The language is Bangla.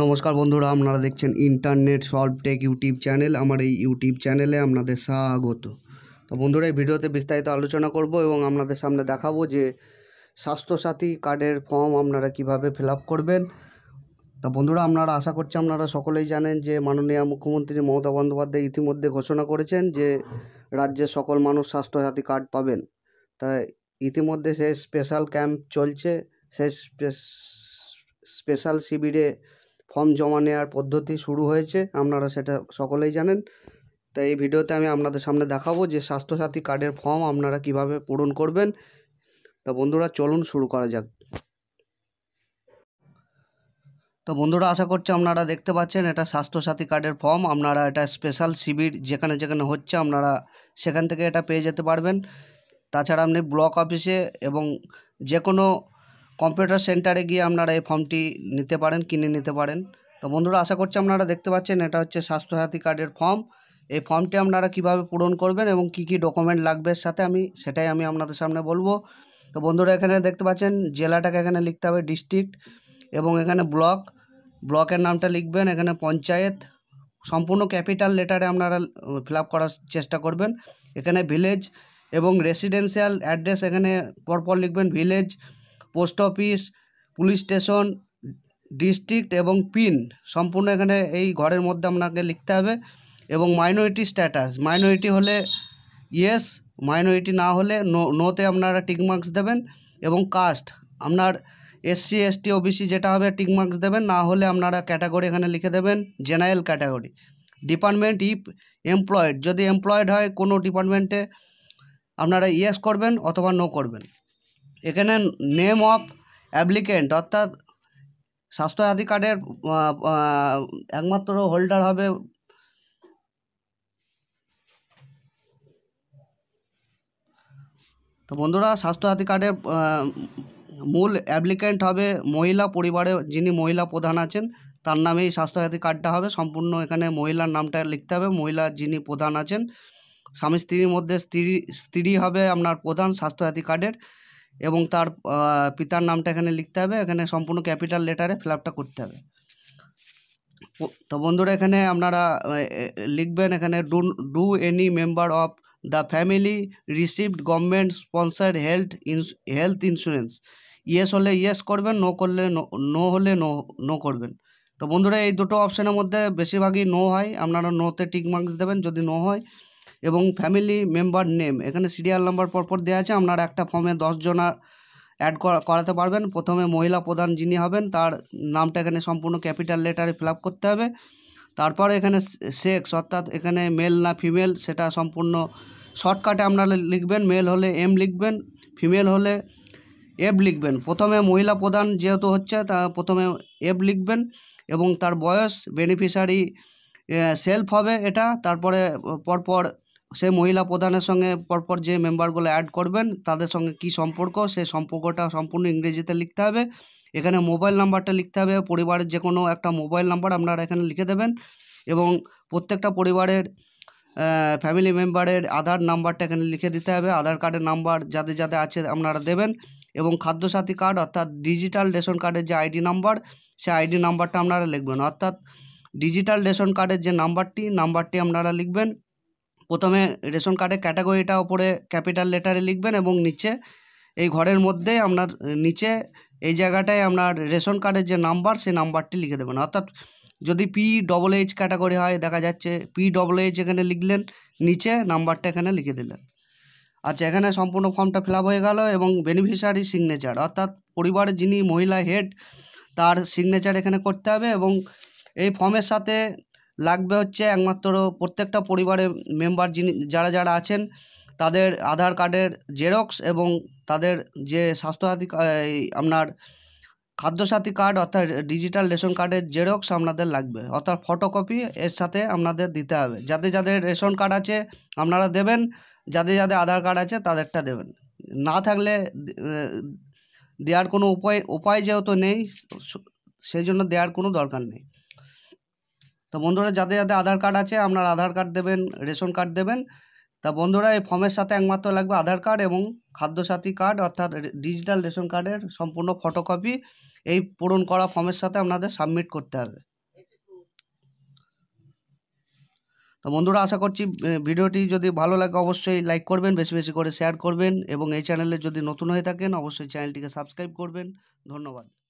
নমস্কার বন্ধুরা আপনারা দেখছেন internet solve tech YouTube channel আমার এই ইউটিউব চ্যানেলে আপনাদের স্বাগত তো বন্ধুরা এই ভিডিওতে বিস্তারিত আলোচনা করব এবং আপনাদের সামনে দেখাবো যে স্বাস্থ্যসাথী কার্ডের ফর্ম আপনারা কিভাবে ফিল করবেন তা বন্ধুরা আপনারা আশা করছি আপনারা সকলেই জানেন যে মাননীয় মুখ্যমন্ত্রী মমতা বন্দ্যোপাধ্যায় ইতিমধ্যে ঘোষণা করেছেন যে রাজ্যের সকল মানুষ স্বাস্থ্যসাথী কার্ড পাবেন তাই ইতিমধ্যে সে স্পেশাল ক্যাম্প চলছে স্পেশ স্পেশাল শিবিরে ফর্ম জমা নেওয়ার পদ্ধতি শুরু হয়েছে আপনারা সেটা সকলেই জানেন তাই এই ভিডিওতে আমি আপনাদের সামনে দেখাবো যে স্বাস্থ্যসাথী কার্ডের ফর্ম আপনারা কিভাবে পূরণ করবেন তো বন্ধুরা চলুন শুরু করা যাক তো বন্ধুরা আশা করছি আপনারা দেখতে পাচ্ছেন এটা স্বাস্থ্যসাথী কার্ডের ফর্ম আপনারা এটা স্পেশাল শিবির যেখানে যেখানে হচ্ছে আপনারা সেখান থেকে এটা পেয়ে যেতে পারবেন তাছাড়া আপনি ব্লক অফিসে এবং যে কোনো কম্পিউটার সেন্টারে গিয়ে আপনারা এই ফর্মটি নিতে পারেন কিনে নিতে পারেন তো বন্ধুরা আশা করছি আপনারা দেখতে পাচ্ছেন এটা হচ্ছে স্বাস্থ্যসাথী কার্ডের ফর্ম এই ফর্মটি আপনারা কিভাবে পূরণ করবেন এবং কি কি ডকুমেন্ট লাগবে সাথে আমি সেটাই আমি আপনাদের সামনে বলবো তো বন্ধুরা এখানে দেখতে পাচ্ছেন জেলাটাকে এখানে লিখতে হবে ডিস্ট্রিক্ট এবং এখানে ব্লক ব্লকের নামটা লিখবেন এখানে পঞ্চায়েত সম্পূর্ণ ক্যাপিটাল লেটারে আপনারা ফিল করার চেষ্টা করবেন এখানে ভিলেজ এবং রেসিডেন্সিয়াল অ্যাড্রেস এখানে পরপর লিখবেন village post office police station district এবং পিন সম্পূর্ণ এখানে এই ঘরের মধ্যে আপনাকে লিখতে হবে এবং মাইনরিটি স্ট্যাটাস মাইনরিটি হলে ইয়েস মাইনরিটি না হলে নো নোতে আপনারা টিকমার্কস দেবেন এবং কাস্ট আপনার এসসি এসটি ওবিসি যেটা হবে টিকমার্কস দেবেন না হলে আপনারা ক্যাটাগরি এখানে লিখে দেবেন general category department if employed যদি এমপ্লয়েড হয় কোনো ডিপার্টমেন্টে আপনারা ইয়েস করবেন অথবা নো করবেন এখানে নেম অফ অ্যাপ্লিকেন্ট অর্থাৎ স্বাস্থ্যসাথী কার্ডের একমাত্র হোল্ডার হবে তো বন্ধুরা স্বাস্থ্যসাথী কার্ডের মূল অ্যাপ্লিকেন্ট হবে মহিলা পরিবারে যিনি মহিলা প্রধান আছেন তার নামেই স্বাস্থ্যসাথী কার্ডটা হবে সম্পূর্ণ এখানে মহিলার নামটা লিখতে হবে মহিলা যিনি প্রধান আছেন স্বামী স্ত্রীর মধ্যে স্ত্রী স্ত্রী হবে আপনার প্রধান স্বাস্থ্যসাথী কার্ডের এবং তার পিতার নামটা এখানে লিখতে হবে এখানে সম্পূর্ণ ক্যাপিটাল লেটারে ফিল করতে হবে তো বন্ধুরা এখানে আপনারা লিখবেন এখানে do do any member of the family received government sponsored health health insurance yes হলে ইয়েস করবেন নো করলে নো হলে নো নো করবেন তো বন্ধুরা এই দুটো অপশানের মধ্যে বেশিরভাগই নো হয় আপনারা নোতে টিক মার্কস দেবেন যদি নো হয় এবং ফ্যামিলি মেম্বার নেম এখানে সিরিয়াল নাম্বার পরপর দেওয়া আছে আপনারা একটা ফর্মে দশজনা অ্যাড করাতে পারবেন প্রথমে মহিলা প্রধান যিনি হবেন তার নামটা এখানে সম্পূর্ণ ক্যাপিটাল লেটারে ফিল করতে হবে তারপরে এখানে সেক্স অর্থাৎ এখানে মেল না ফিমেল সেটা সম্পূর্ণ শর্টকাটে আপনারা লিখবেন মেল হলে এম লিখবেন ফিমেল হলে এফ লিখবেন প্রথমে মহিলা প্রধান যেহেতু হচ্ছে তা প্রথমে এফ লিখবেন এবং তার বয়স বেনিফিশারি সেলফ হবে এটা তারপরে পরপর সেই মহিলা প্রধানের সঙ্গে পরপর যে মেম্বারগুলো অ্যাড করবেন তাদের সঙ্গে কি সম্পর্ক সেই সম্পর্কটা সম্পূর্ণ ইংরেজিতে লিখতে হবে এখানে মোবাইল নাম্বারটা লিখতে হবে পরিবারের যে কোনো একটা মোবাইল নাম্বার আপনারা এখানে লিখে দেবেন এবং প্রত্যেকটা পরিবারের ফ্যামিলি মেম্বারের আধার নাম্বারটা এখানে লিখে দিতে হবে আধার কার্ডের নাম্বার যাদের যাদের আছে আপনারা দেবেন এবং খাদ্যসাথী কার্ড অর্থাৎ ডিজিটাল রেশন কার্ডের যে আইডি নাম্বার সেই আইডি নাম্বারটা আপনারা লিখবেন অর্থাৎ ডিজিটাল রেশন কার্ডের যে নাম্বারটি নাম্বারটি আপনারা লিখবেন প্রথমে রেশন কার্ডের ক্যাটাগরিটা ওপরে ক্যাপিটাল লেটারে লিখবেন এবং নিচে এই ঘরের মধ্যে আপনার নিচে এই জায়গাটায় আপনার রেশন কার্ডের যে নাম্বার সেই নাম্বারটি লিখে দেবেন অর্থাৎ যদি পি ডবল এইচ ক্যাটাগরি হয় দেখা যাচ্ছে পি ডবল এইচ এখানে লিখলেন নিচে নাম্বারটা এখানে লিখে দিলেন আচ্ছা এখানে সম্পূর্ণ ফর্মটা ফিল হয়ে গেল এবং বেনিফিশিয়ারি সিগনেচার অর্থাৎ পরিবারের যিনি মহিলা হেড তার সিগনেচার এখানে করতে হবে এবং এই ফর্মের সাথে লাগবে হচ্ছে একমাত্র প্রত্যেকটা পরিবারের মেম্বার যিনি যারা যারা আছেন তাদের আধার কার্ডের জেরক্স এবং তাদের যে স্বাস্থ্যসাথী আপনার খাদ্যসাথী কার্ড অর্থাৎ ডিজিটাল রেশন কার্ডের জেরক্স আপনাদের লাগবে অর্থাৎ ফটোকপি এর সাথে আপনাদের দিতে হবে যাদের যাদের রেশন কার্ড আছে আপনারা দেবেন যাদের যাদের আধার কার্ড আছে তাদেরটা দেবেন না থাকলে দেওয়ার কোনো উপায় উপায় যেহেতু নেই সেই জন্য দেওয়ার কোনো দরকার নেই তো বন্ধুরা যাদের যাদের আধার কার্ড আছে আপনার আধার কার্ড দেবেন রেশন কার্ড দেবেন তা বন্ধুরা এই ফর্মের সাথে একমাত্র লাগবে আধার কার্ড এবং খাদ্যসাথী কার্ড অর্থাৎ ডিজিটাল রেশন কার্ডের সম্পূর্ণ ফটোকপি এই পূরণ করা ফর্মের সাথে আপনাদের সাবমিট করতে হবে তো বন্ধুরা আশা করছি ভিডিওটি যদি ভালো লাগে অবশ্যই লাইক করবেন বেশি বেশি করে শেয়ার করবেন এবং এই চ্যানেলে যদি নতুন হয়ে থাকেন অবশ্যই চ্যানেলটিকে সাবস্ক্রাইব করবেন ধন্যবাদ